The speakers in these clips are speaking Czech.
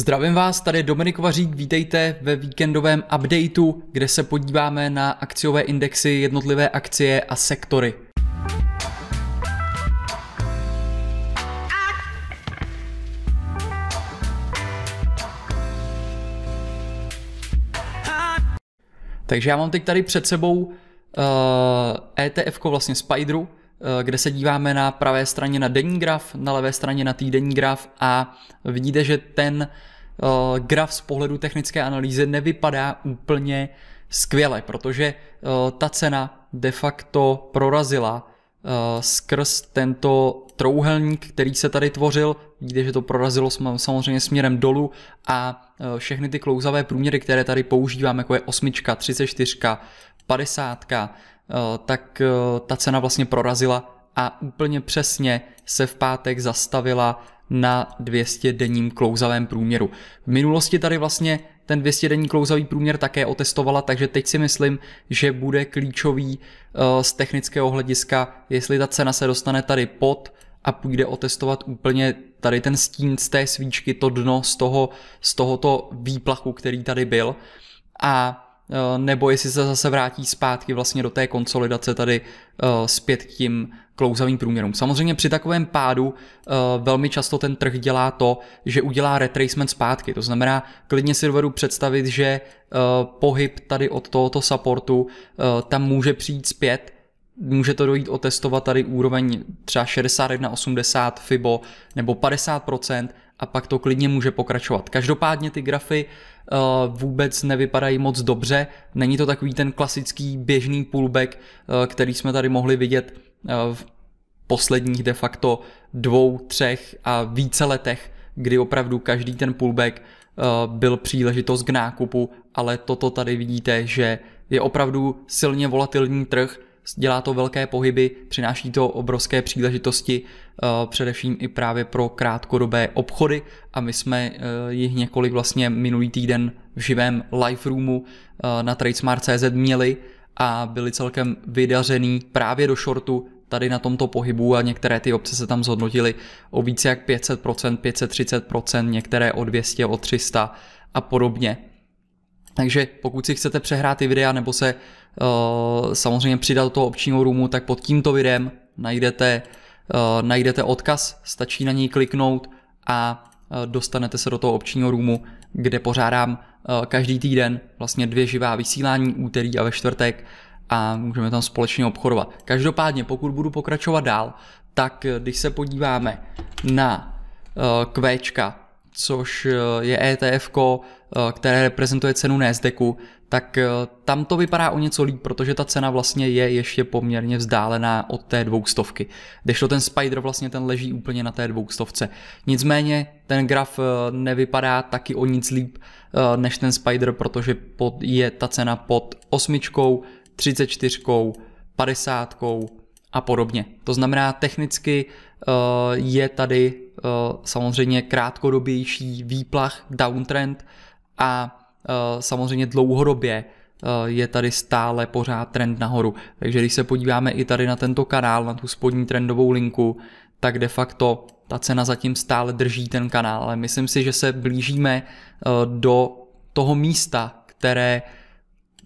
Zdravím vás, tady Dominik Vařík, vítejte ve víkendovém updateu, kde se podíváme na akciové indexy, jednotlivé akcie a sektory. Takže já mám teď tady před sebou uh, eh, ETF vlastně Spideru, Eh, kde se díváme na pravé straně na denní graf, na levé straně na týdenní graf a vidíte, že ten eh, graf z pohledu technické analýzy nevypadá úplně skvěle, protože eh, ta cena de facto prorazila skrz tento trouhelník, který se tady tvořil. Vidíte, že to prorazilo samozřejmě směrem dolů a všechny ty klouzavé průměry, které tady používám, jako je osmička, 34, 50, Eh, tak eh, ta cena vlastně prorazila a úplně přesně se v pátek zastavila na 200 denním klouzavém průměru. V minulosti tady vlastně ten 200 denní klouzavý průměr také otestovala, takže teď si myslím, že bude klíčový eh, z technického hlediska, jestli ta cena se dostane tady pod a půjde otestovat úplně tady ten stín z té svíčky, to dno z, toho, z tohoto výplachu, který tady byl. A Eh, nebo jestli se zase vrátí zpátky vlastně do té konsolidace tady eh, zpět k tím klouzavým průměrům. Samozřejmě při takovém pádu eh, velmi často ten trh dělá to, že udělá retracement zpátky. To znamená, klidně si dovedu představit, že pohyb tady od tohoto supportu tam může přijít zpět, může to dojít otestovat tady úroveň třeba 61,80 FIBO nebo 50% a pak to klidně může pokračovat. Každopádně ty grafy uh, Eh, vůbec nevypadají moc dobře. Není to takový ten klasický běžný pullback, eh, který jsme tady mohli vidět eh, v posledních de facto dvou, třech a více letech, kdy opravdu každý ten pullback byl příležitost k nákupu, ale toto tady vidíte, že je opravdu silně volatilní trh, dělá to velké pohyby, přináší to obrovské příležitosti, eh, především i právě pro krátkodobé obchody a my jsme eh, jich několik vlastně minulý týden v živém live roomu eh, na tradesmart.cz měli a byli celkem vydařený právě do shortu tady na tomto pohybu a některé ty obce se tam zhodnotily o více jak 500%, 530%, některé o 200, o 300 a podobně. Takže pokud si chcete přehrát ty videa nebo se uh, samozřejmě přidat do toho občního roomu, tak pod tímto videem najdete, uh, najdete odkaz, stačí na něj kliknout a uh, dostanete se do toho občního roomu, kde pořádám uh, každý týden vlastně dvě živá vysílání úterý a ve čtvrtek a můžeme tam společně obchodovat. Každopádně, pokud budu pokračovat dál, tak když se podíváme na uh, Qčka, což eh, je ETF, eh, které reprezentuje cenu NASDAQu, tak eh, tam to vypadá o něco líp, protože ta cena vlastně je ještě poměrně vzdálená od té dvoustovky. to ten Spider vlastně ten leží úplně na té dvoustovce. Nicméně ten graf nevypadá taky o nic líp než ten Spider, protože pod, je ta cena pod osmičkou, 34, 50 a podobně. To znamená technicky je tady Eh, samozřejmě krátkodobější výplach, downtrend a eh, samozřejmě dlouhodobě eh, je tady stále pořád trend nahoru. Takže když se podíváme i tady na tento kanál, na tu spodní trendovou linku, tak de facto ta cena zatím stále drží ten kanál, ale myslím si, že se blížíme do toho místa, které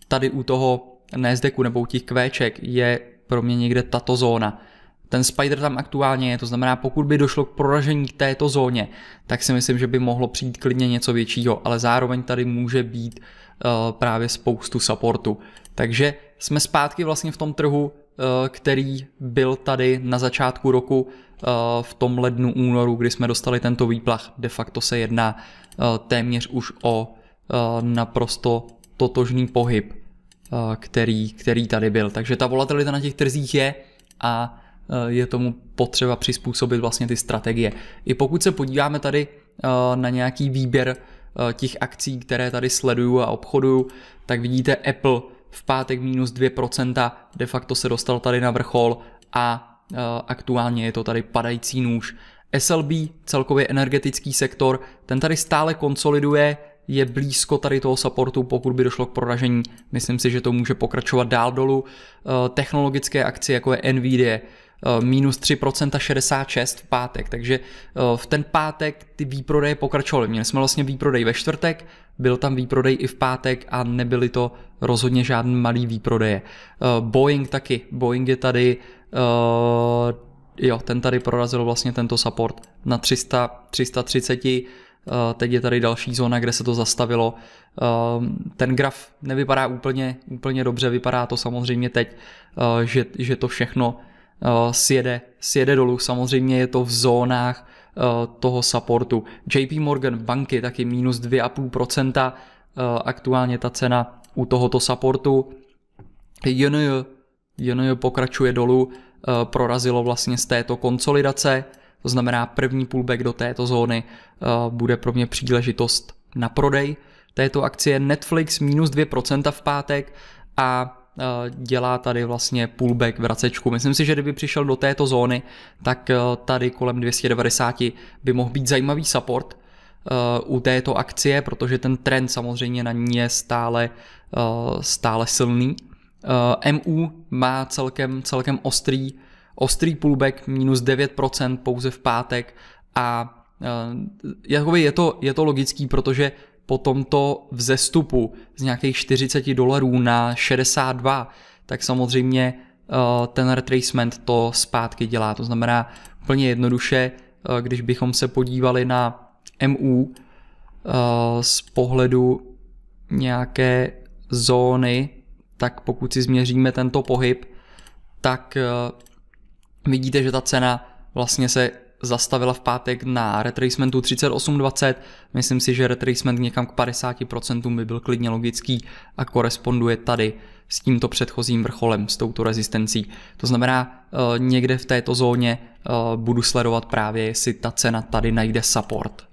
tady u toho NSDQ nebo u těch kvéček je pro mě někde tato zóna. Ten spider tam aktuálně je, to znamená, pokud by došlo k proražení k této zóně, tak si myslím, že by mohlo přijít klidně něco většího, ale zároveň tady může být uh, právě spoustu supportu. Takže jsme zpátky vlastně v tom trhu, uh, který byl tady na začátku roku uh, v tom lednu únoru, kdy jsme dostali tento výplach. De facto se jedná téměř už o naprosto totožný pohyb, který, který tady byl. Takže ta volatilita na těch trzích je a Eh, je tomu potřeba přizpůsobit vlastně ty strategie. I pokud se podíváme tady eh, na nějaký výběr eh, těch akcí, které tady sleduju a obchoduju, tak vidíte Apple v pátek minus 2%, de facto se dostal tady na vrchol a aktuálně je to tady padající nůž. SLB, celkově energetický sektor, ten tady stále konsoliduje, je blízko tady toho supportu, pokud by došlo k proražení. Myslím si, že to může pokračovat dál dolů. Technologické akcie, jako je Nvidia, Eh, minus 3% 66 v pátek, takže eh, v ten pátek ty výprodeje pokračovaly. Měli jsme vlastně výprodej ve čtvrtek, byl tam výprodej i v pátek a nebyly to rozhodně žádný malý výprodeje. Eh, Boeing taky, Boeing je tady jo, ten tady prorazil vlastně tento support na 300, 330, teď je tady další zóna, kde se to zastavilo. Ten graf nevypadá úplně, úplně dobře, vypadá to samozřejmě teď, že, že to všechno Eh, sjede, sjede dolů. Samozřejmě je to v zónách eh, toho supportu. JP Morgan banky taky minus 2,5%, eh, aktuálně ta cena u tohoto supportu. JNJ, pokračuje dolů, prorazilo vlastně z této konsolidace, to znamená první pullback do této zóny bude pro mě příležitost na prodej této akcie. Netflix minus 2% v pátek a Eh, dělá tady vlastně pullback vracečku. Myslím si, že kdyby přišel do této zóny, tak eh, tady kolem 290 by mohl být zajímavý support eh, u této akcie, protože ten trend samozřejmě na ní je stále, stále silný. MU má celkem, celkem ostrý, ostrý pullback minus 9% pouze v pátek a je to, je to logický, protože po tomto vzestupu z nějakých 40 dolarů na 62, tak samozřejmě eh, ten retracement to zpátky dělá. To znamená plně jednoduše, eh, když bychom se podívali na MU eh, z pohledu nějaké zóny, tak pokud si změříme tento pohyb, tak vidíte, že ta cena vlastně se zastavila v pátek na retracementu 3820. Myslím si, že retracement někam k 50% by byl klidně logický a koresponduje tady s tímto předchozím vrcholem, s touto rezistencí. To znamená, eh, někde v této zóně eh, budu sledovat právě, jestli ta cena tady najde support.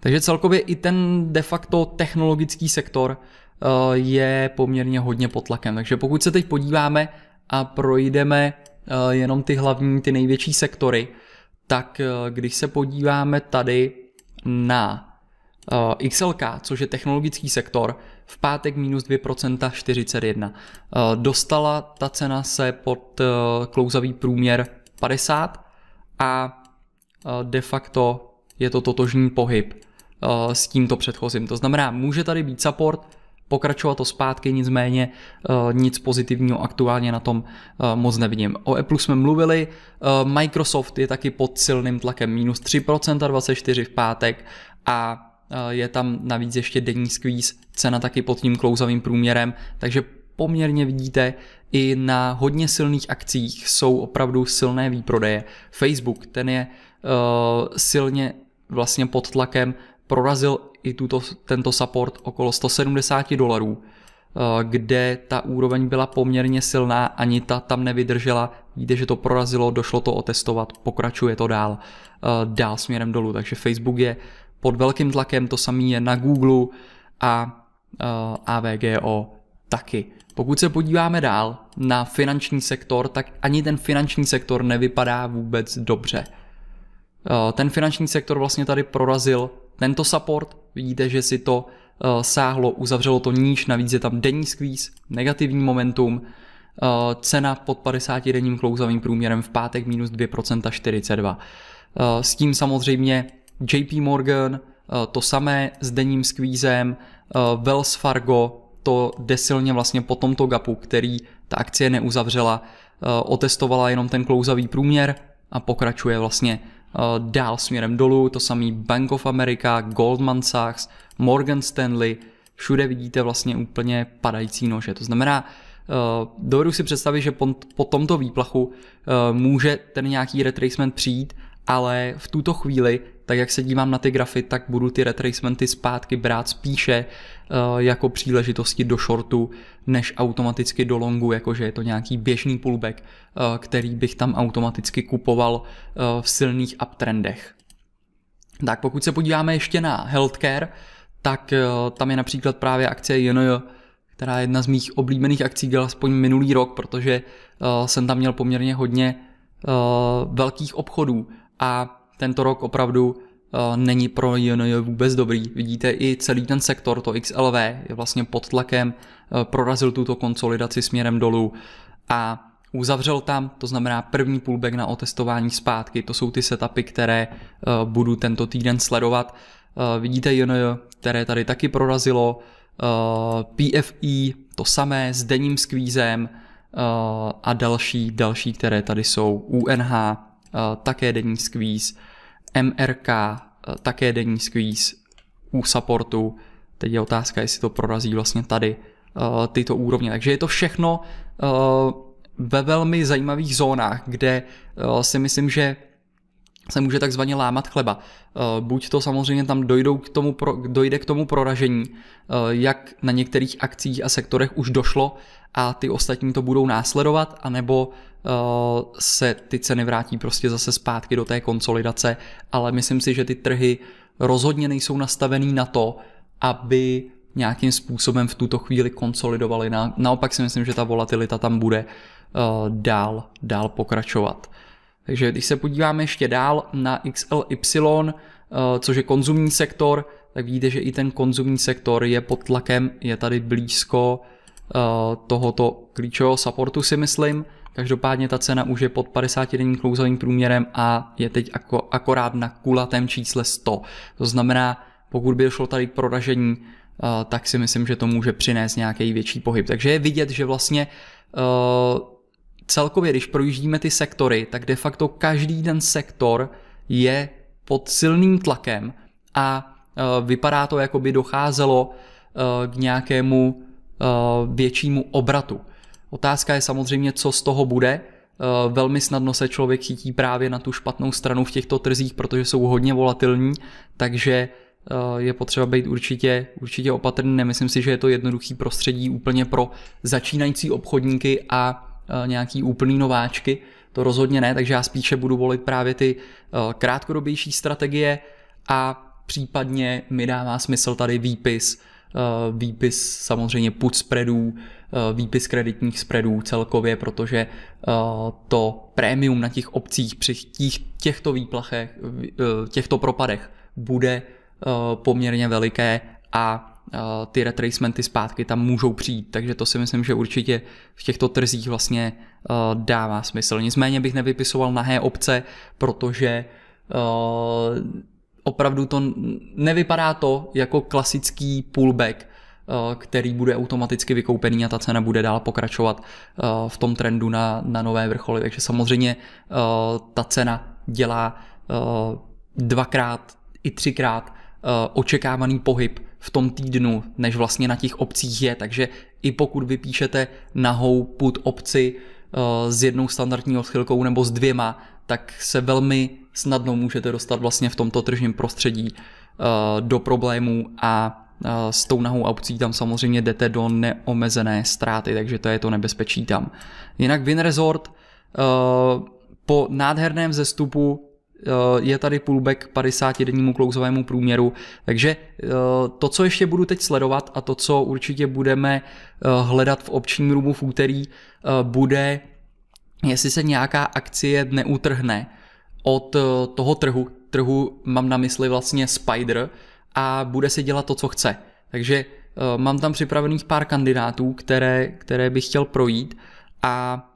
Takže celkově i ten de facto technologický sektor eh, je poměrně hodně pod tlakem. Takže pokud se teď podíváme a projdeme Eh, jenom ty hlavní, ty největší sektory, tak eh, když se podíváme tady na eh, XLK, což je technologický sektor, v pátek minus 2% 41. Dostala ta cena se pod klouzavý průměr 50 a de facto je to totožný pohyb s tímto předchozím. To znamená, může tady být support, Pokračovat to zpátky, nicméně eh, nic pozitivního aktuálně na tom eh, moc nevidím. O Apple jsme mluvili, eh, Microsoft je taky pod silným tlakem minus 3%, 24 v pátek a je tam navíc ještě denní squeeze, cena taky pod tím klouzavým průměrem, takže poměrně vidíte, i na hodně silných akcích jsou opravdu silné výprodeje. Facebook, ten je uh, silně vlastně pod tlakem, prorazil i tuto, tento support okolo 170 dolarů, eh, kde ta úroveň byla poměrně silná, ani ta tam nevydržela. Víte, že to prorazilo, došlo to otestovat, pokračuje to dál, eh, dál směrem dolů. Takže Facebook je pod velkým tlakem, to samý je na Google a eh, AVGO taky. Pokud se podíváme dál na finanční sektor, tak ani ten finanční sektor nevypadá vůbec dobře. Ten finanční sektor vlastně tady prorazil tento support. Vidíte, že si to eh, sáhlo, uzavřelo to níž, navíc je tam denní squeeze, negativní momentum, eh, cena pod 50 denním klouzavým průměrem v pátek minus 2% 42. Eh, s tím samozřejmě JP Morgan, to samé s denním squeezem, Wells Fargo, to jde silně vlastně po tomto gapu, který ta akcie neuzavřela, otestovala jenom ten klouzavý průměr a pokračuje vlastně Eh, dál směrem dolů, to samý Bank of America, Goldman Sachs, Morgan Stanley, všude vidíte vlastně úplně padající nože. To znamená, eh, dovedu si představit, že po tomto výplachu eh, může ten nějaký retracement přijít, ale v tuto chvíli tak jak se dívám na ty grafy, tak budu ty retracementy zpátky brát spíše eh, jako příležitosti do shortu, než automaticky do longu, jakože je to nějaký běžný pullback, eh, který bych tam automaticky kupoval eh, v silných uptrendech. Tak pokud se podíváme ještě na healthcare, tak tam je například právě akce JNJ, která je jedna z mých oblíbených akcí, byla aspoň minulý rok, protože jsem tam měl poměrně hodně velkých obchodů a tento rok opravdu eh, není pro JNJ vůbec dobrý. Vidíte i celý ten sektor, to XLV je vlastně pod tlakem, eh, prorazil tuto konsolidaci směrem dolů a uzavřel tam, to znamená první pullback na otestování zpátky, to jsou ty setupy, které eh, budu tento týden sledovat. Vidíte JNJ, které tady taky prorazilo, PFI to samé s denním skvízem a další, další, které tady jsou, UNH, také denní skvíz, MRK, eh, také denní squeeze u supportu. Teď je otázka, jestli to prorazí vlastně tady eh, tyto úrovně. Takže je to všechno eh, ve velmi zajímavých zónách, kde si myslím, že se může takzvaně lámat chleba. Eh, buď to samozřejmě tam dojdou k tomu pro, dojde k tomu proražení, eh, jak na některých akcích a sektorech už došlo a ty ostatní to budou následovat, anebo eh, se ty ceny vrátí prostě zase zpátky do té konsolidace, ale myslím si, že ty trhy rozhodně nejsou nastavený na to, aby nějakým způsobem v tuto chvíli konsolidovali. Naopak si myslím, že ta volatilita tam bude dál, dál pokračovat. Takže když se podíváme ještě dál na XLY, eh, což je konzumní sektor, tak vidíte, že i ten konzumní sektor je pod tlakem, je tady blízko eh, tohoto klíčového supportu si myslím. Každopádně ta cena už je pod 50 denním klouzavým průměrem a je teď ako, akorát na kulatém čísle 100. To znamená, pokud by došlo tady k proražení, eh, tak si myslím, že to může přinést nějaký větší pohyb. Takže je vidět, že vlastně celkově, když projíždíme ty sektory, tak de facto každý ten sektor je pod silným tlakem a e, vypadá to, jako by docházelo e, k nějakému e, většímu obratu. Otázka je samozřejmě, co z toho bude. Velmi snadno se člověk chytí právě na tu špatnou stranu v těchto trzích, protože jsou hodně volatilní, takže je potřeba být určitě, určitě opatrný. Nemyslím si, že je to jednoduchý prostředí úplně pro začínající obchodníky a Eh, nějaký úplný nováčky, to rozhodně ne, takže já spíše budu volit právě ty eh, krátkodobější strategie a případně mi dává smysl tady výpis, eh, výpis samozřejmě put spreadů, výpis kreditních spreadů celkově, protože to prémium na těch obcích při těch, těchto výplachech, těchto propadech bude poměrně veliké a Eh, ty retracementy zpátky tam můžou přijít, takže to si myslím, že určitě v těchto trzích vlastně eh, dává smysl. Nicméně bych nevypisoval nahé obce, protože eh, opravdu to nevypadá to jako klasický pullback, který bude automaticky vykoupený a ta cena bude dál pokračovat v tom trendu na, na nové vrcholy. Takže samozřejmě ta cena dělá dvakrát i třikrát očekávaný pohyb v tom týdnu, než vlastně na těch obcích je. Takže i pokud vypíšete nahou put obci eh, s jednou standardní odchylkou nebo s dvěma, tak se velmi snadno můžete dostat vlastně v tomto tržním prostředí eh, do problémů a eh, s tou nahou aukcí tam samozřejmě jdete do neomezené ztráty, takže to je to nebezpečí tam. Jinak Win Resort po nádherném zestupu Eh, je tady pullback 50 dennímu klouzovému průměru, takže eh, to, co ještě budu teď sledovat a to, co určitě budeme eh, hledat v občním růmu v úterý, bude, jestli se nějaká akcie neutrhne od toho trhu, trhu mám na mysli vlastně Spider a bude si dělat to, co chce. Takže mám tam připravených pár kandidátů, které, které bych chtěl projít a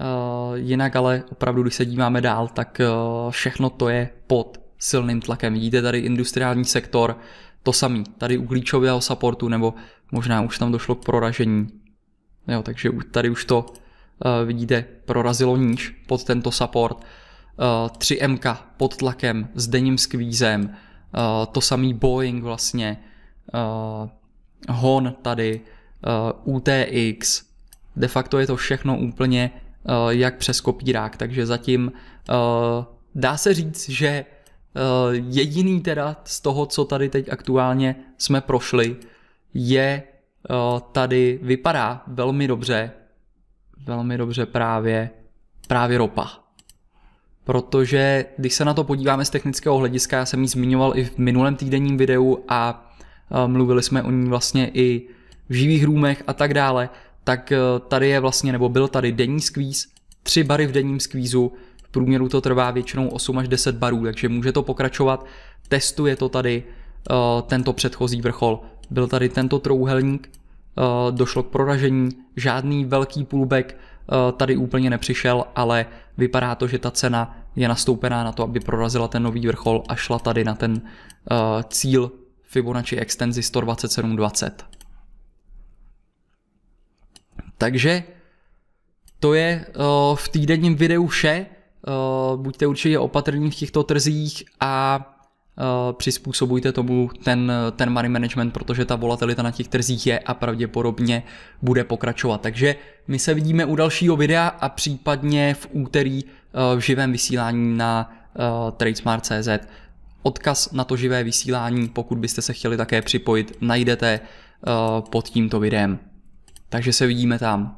Eh, jinak ale opravdu, když se díváme dál, tak eh, všechno to je pod silným tlakem. Vidíte tady industriální sektor, to samý, tady u klíčového supportu, nebo možná už tam došlo k proražení. Jo, takže tady už to eh, vidíte, prorazilo níž pod tento support. 3MK pod tlakem s denním skvízem, to samý Boeing vlastně, Hon tady, UTX, de facto je to všechno úplně Eh, jak přes kopírák, takže zatím eh, dá se říct, že eh, jediný teda z toho, co tady teď aktuálně jsme prošli, je tady vypadá velmi dobře, velmi dobře právě, právě ropa. Protože když se na to podíváme z technického hlediska, já jsem ji zmiňoval i v minulém týdenním videu a mluvili jsme o ní vlastně i v živých růmech a tak dále, tak eh, tady je vlastně, nebo byl tady denní skvíz, tři bary v denním skvízu, v průměru to trvá většinou 8 až 10 barů, takže může to pokračovat, testuje to tady eh, tento předchozí vrchol. Byl tady tento trouhelník, eh, došlo k proražení, žádný velký pullback tady úplně nepřišel, ale vypadá to, že ta cena je nastoupená na to, aby prorazila ten nový vrchol a šla tady na ten cíl Fibonacci Extensi 127.20. Takže to je eh, v týdenním videu vše. Eh, buďte určitě opatrní v těchto trzích a eh, přizpůsobujte tomu ten, ten money management, protože ta volatilita na těch trzích je a pravděpodobně bude pokračovat. Takže my se vidíme u dalšího videa a případně v úterý v živém vysílání na tradesmart.cz. Odkaz na to živé vysílání, pokud byste se chtěli také připojit, najdete pod tímto videem. Takže se vidíme tam.